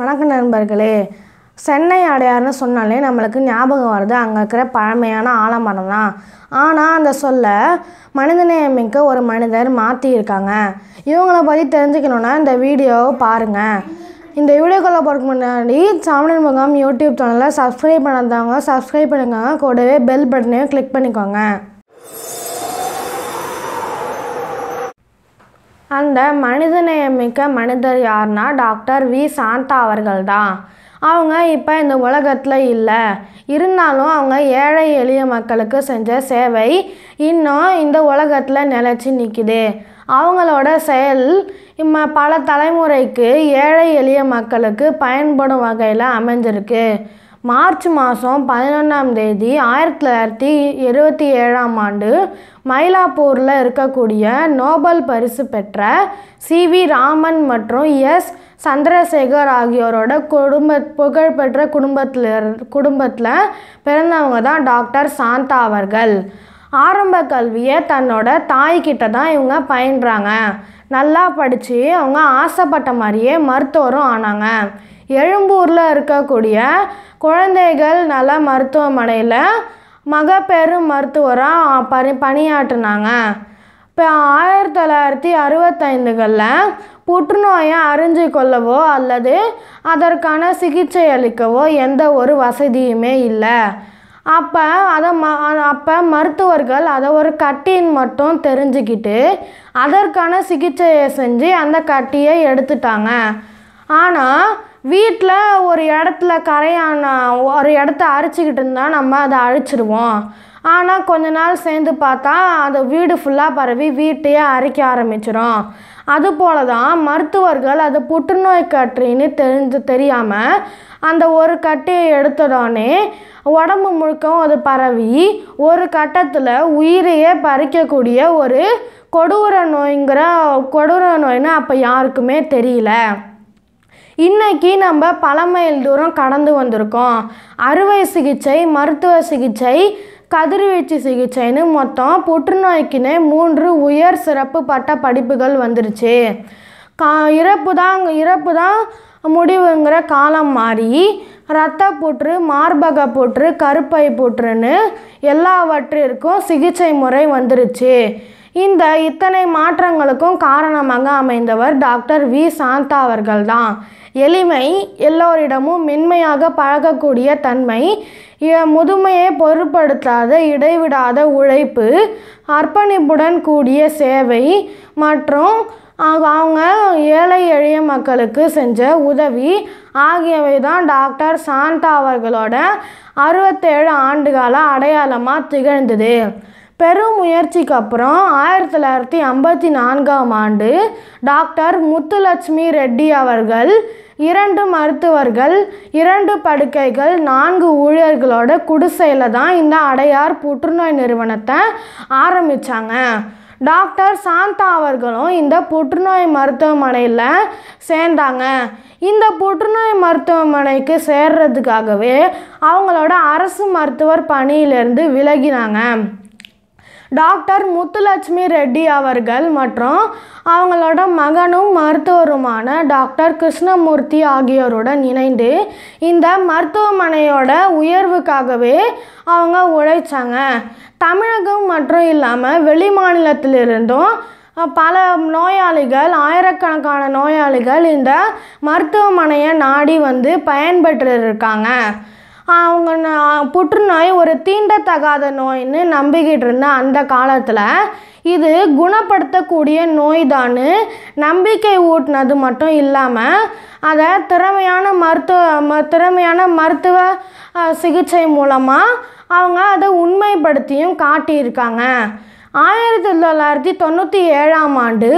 வணக்கம் நண்பர்களே சென்னை அடையார்னு சொன்னாலே நம்மளுக்கு ஞாபகம் வருது அங்கே இருக்கிற பழமையான ஆலமரம் தான் ஆனால் அந்த சொல்ல மனிதநேயமிக்க ஒரு மனிதர் மாற்றியிருக்காங்க இவங்களை பற்றி தெரிஞ்சுக்கணுன்னா இந்த வீடியோவை பாருங்கள் இந்த வீடியோக்குள்ளே போகிறக்கு முன்னாடி சாமணர் முகம் யூடியூப் சேனலில் சப்ஸ்கிரைப் பண்ணாதவங்க சப்ஸ்கிரைப் பண்ணிக்கோங்க கூடவே பெல் பட்டனையும் கிளிக் பண்ணிக்கோங்க அந்த மனிதநேயமிக்க மனிதர் யார்னா டாக்டர் வி சாந்தா அவர்கள் தான் அவங்க இப்போ இந்த உலகத்தில் இல்லை இருந்தாலும் அவங்க ஏழை எளிய மக்களுக்கு செஞ்ச சேவை இன்னும் இந்த உலகத்தில் நிலச்சி நிற்கிது அவங்களோட செயல் இம்ம பல தலைமுறைக்கு ஏழை எளிய மக்களுக்கு பயன்படும் வகையில் அமைஞ்சிருக்கு மார்ச் மாதம் பதினொன்றாம் தேதி ஆயிரத்தி தொள்ளாயிரத்தி இருபத்தி ஏழாம் ஆண்டு மயிலாப்பூரில் இருக்கக்கூடிய நோபல் பரிசு பெற்ற சி வி ராமன் மற்றும் எஸ் சந்திரசேகர் ஆகியோரோட குடும்ப புகழ்பெற்ற குடும்பத்தில் குடும்பத்தில் பிறந்தவங்க தான் டாக்டர் சாந்தா அவர்கள் ஆரம்ப கல்வியை தன்னோட தாய்கிட்ட தான் இவங்க பயின்றாங்க நல்லா படித்து அவங்க ஆசைப்பட்ட மாதிரியே மருத்துவரும் ஆனாங்க எழும்பூரில் இருக்கக்கூடிய குழந்தைகள் நல மருத்துவமனையில் மகப்பெரும் மருத்துவராக பணி பணியாற்றினாங்க இப்போ ஆயிரத்தி தொள்ளாயிரத்தி அறுபத்தைந்துகளில் புற்றுநோயை அறிஞ்சு கொள்ளவோ அல்லது அதற்கான சிகிச்சை அளிக்கவோ எந்த ஒரு வசதியுமே இல்லை அப்போ அதை ம அப்போ மருத்துவர்கள் அதை ஒரு கட்டின்னு மட்டும் தெரிஞ்சுக்கிட்டு அதற்கான சிகிச்சையை செஞ்சு அந்த கட்டியை எடுத்துட்டாங்க ஆனால் வீட்டில் ஒரு இடத்துல கரையான ஒரு இடத்த அரிச்சிக்கிட்டு இருந்தால் நம்ம அதை அழிச்சிடுவோம் ஆனால் கொஞ்ச நாள் சேர்ந்து பார்த்தா அது வீடு ஃபுல்லாக பரவி வீட்டையே அரைக்க ஆரம்பிச்சிடும் அதுபோல தான் மருத்துவர்கள் அது புற்றுநோய் கற்றின்னு தெரிஞ்சு தெரியாமல் அந்த ஒரு கட்டையை எடுத்தோடனே உடம்பு முழுக்கவும் அது பரவி ஒரு கட்டத்தில் உயிரையே பறிக்கக்கூடிய ஒரு கொடூர நோய்ங்கிற கொடூர நோய்னு அப்போ யாருக்குமே தெரியல இன்றைக்கி நம்ம பல மைல் தூரம் கடந்து வந்திருக்கோம் அறுவை சிகிச்சை மருத்துவ சிகிச்சை கதிர்வீச்சு சிகிச்சைன்னு மொத்தம் புற்றுநோய்க்குனே மூன்று உயர் சிறப்பு பட்ட படிப்புகள் வந்துருச்சு கா இறப்பு தான் இறப்பு தான் முடிவுங்கிற காலம் மாறி இரத்த புற்று மார்பக புற்று கருப்பை புற்றுன்னு எல்லாவற்றிற்கும் சிகிச்சை முறை வந்துருச்சு இந்த இத்தனை மாற்றங்களுக்கும் காரணமாக அமைந்தவர் டாக்டர் வி சாந்தா அவர்கள் தான் எளிமை எல்லோரிடமும் மென்மையாக பழகக்கூடிய தன்மை முதுமையை பொருட்படுத்தாத இடைவிடாத உழைப்பு அர்ப்பணிப்புடன் கூடிய சேவை மற்றும் அவங்க ஏழை எளிய மக்களுக்கு செஞ்ச உதவி ஆகியவை தான் டாக்டர் சாந்தா அவர்களோட அறுபத்தேழு ஆண்டுகால அடையாளமாக திகழ்ந்தது பெரும் முயற்சிக்கு அப்புறம் ஆயிரத்தி தொள்ளாயிரத்தி ஐம்பத்தி நான்காம் ஆண்டு டாக்டர் முத்துலட்சுமி ரெட்டி அவர்கள் இரண்டு மருத்துவர்கள் இரண்டு படுக்கைகள் நான்கு ஊழியர்களோட குடிசையில் தான் இந்த அடையார் புற்றுநோய் நிறுவனத்தை ஆரம்பித்தாங்க டாக்டர் சாந்தா அவர்களும் இந்த புற்றுநோய் மருத்துவமனையில் சேர்ந்தாங்க இந்த புற்றுநோய் மருத்துவமனைக்கு சேர்றதுக்காகவே அவங்களோட அரசு மருத்துவர் பணியிலிருந்து விலகினாங்க டாக்டர் முத்துலட்சுமி ரெட்டி அவர்கள் மற்றும் அவங்களோட மகனும் மருத்துவருமான டாக்டர் கிருஷ்ணமூர்த்தி ஆகியோருடன் இணைந்து இந்த மருத்துவமனையோட உயர்வுக்காகவே அவங்க உழைச்சாங்க தமிழகம் மற்றும் இல்லாமல் வெளி மாநிலத்திலிருந்தும் பல நோயாளிகள் ஆயிரக்கணக்கான நோயாளிகள் இந்த மருத்துவமனையை நாடி வந்து பயன்பெற்று இருக்காங்க அவங்க புற்றுநோய் ஒரு தீண்டத்தகாத நோய்னு நம்பிக்கிட்டு இருந்த அந்த காலத்தில் இது குணப்படுத்தக்கூடிய நோய் நம்பிக்கை ஊட்டினது மட்டும் இல்லாமல் அதை திறமையான மருத்துவ திறமையான மருத்துவ சிகிச்சை மூலமாக அவங்க அதை உண்மைப்படுத்தியும் காட்டியிருக்காங்க ஆயிரத்தி தொள்ளாயிரத்தி தொண்ணூற்றி ஏழாம் ஆண்டு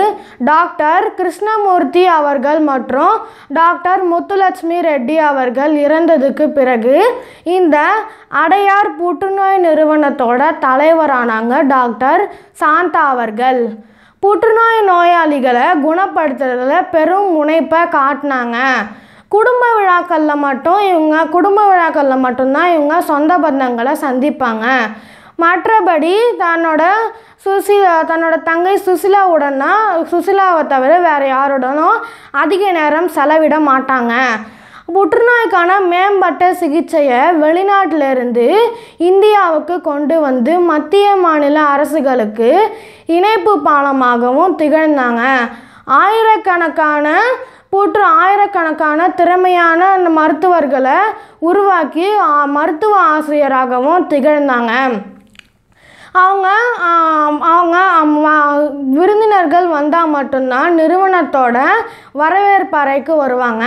டாக்டர் கிருஷ்ணமூர்த்தி அவர்கள் மற்றும் டாக்டர் முத்துலட்சுமி ரெட்டி அவர்கள் இறந்ததுக்கு பிறகு இந்த அடையார் புற்றுநோய் நிறுவனத்தோட தலைவரானாங்க டாக்டர் சாந்தா அவர்கள் புற்றுநோய் நோயாளிகளை குணப்படுத்துறதுல பெரும் முனைப்பை காட்டினாங்க குடும்ப விழாக்களில் மட்டும் இவங்க குடும்ப விழாக்களில் மட்டும்தான் இவங்க சொந்த பந்தங்களை சந்திப்பாங்க மற்றபடி தன்னோட சுசிலா தன்னோட தங்கை சுசிலாவுடனா சுசிலாவை தவிர வேறு யாருடனும் அதிக நேரம் செலவிட மாட்டாங்க புற்றுநோய்க்கான மேம்பட்ட சிகிச்சையை வெளிநாட்டிலிருந்து இந்தியாவுக்கு கொண்டு வந்து மத்திய மாநில அரசுகளுக்கு இணைப்பு பாலமாகவும் திகழ்ந்தாங்க ஆயிரக்கணக்கான புற்று ஆயிரக்கணக்கான திறமையான மருத்துவர்களை உருவாக்கி மருத்துவ ஆசிரியராகவும் திகழ்ந்தாங்க அவங்க அவங்க விருந்தினர்கள் வந்தால் மட்டும்தான் நிறுவனத்தோட வரவேற்பறைக்கு வருவாங்க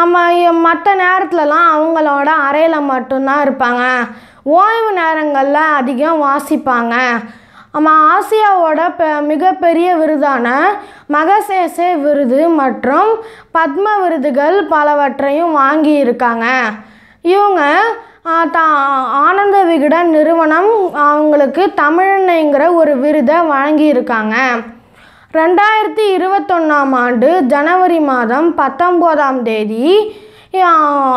ஆமாம் மற்ற நேரத்துலலாம் அவங்களோட அறையில் மட்டும்தான் இருப்பாங்க ஓய்வு நேரங்களில் அதிகம் வாசிப்பாங்க நம்ம ஆசியாவோட பெ மிகப்பெரிய விருதான மகசேசே விருது மற்றும் பத்ம விருதுகள் பலவற்றையும் வாங்கியிருக்காங்க இவங்க தா ஆனந்த விகடன் நிறுவனம் அவங்களுக்கு தமிழனைங்கிற ஒரு விருதை வழங்கியிருக்காங்க ரெண்டாயிரத்தி இருபத்தொன்னாம் ஆண்டு ஜனவரி மாதம் பத்தொம்போதாம் தேதி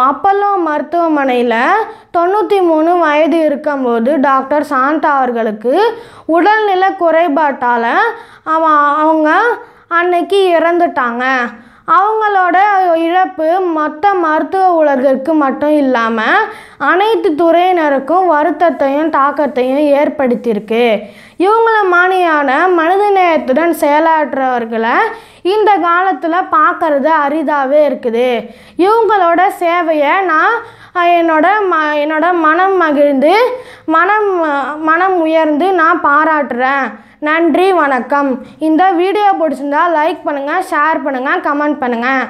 அப்பல்லோ மருத்துவமனையில் தொண்ணூற்றி மூணு வயது இருக்கும்போது டாக்டர் சாந்தா அவர்களுக்கு உடல்நல குறைபாட்டால் அவன் அவங்க அன்னைக்கு இறந்துட்டாங்க அவங்களோட இழப்பு மொத்த மருத்துவ உலகிற்கு மட்டும் இல்லாமல் அனைத்து துறையினருக்கும் வருத்தத்தையும் தாக்கத்தையும் ஏற்படுத்தியிருக்கு இவங்கள மானியான மனிதநேயத்துடன் செயலாற்றவர்களை இந்த காலத்தில் பார்க்கறது அரிதாகவே இருக்குது இவங்களோட சேவையை நான் என்னோட ம என்னோட மனம் மகிழ்ந்து மனம் மனம் உயர்ந்து நான் பாராட்டுறேன் நன்றி வணக்கம் இந்த வீடியோ பிடிச்சிருந்தா லைக் பண்ணுங்கள் ஷேர் பண்ணுங்கள் கமெண்ட் பண்ணுங்கள்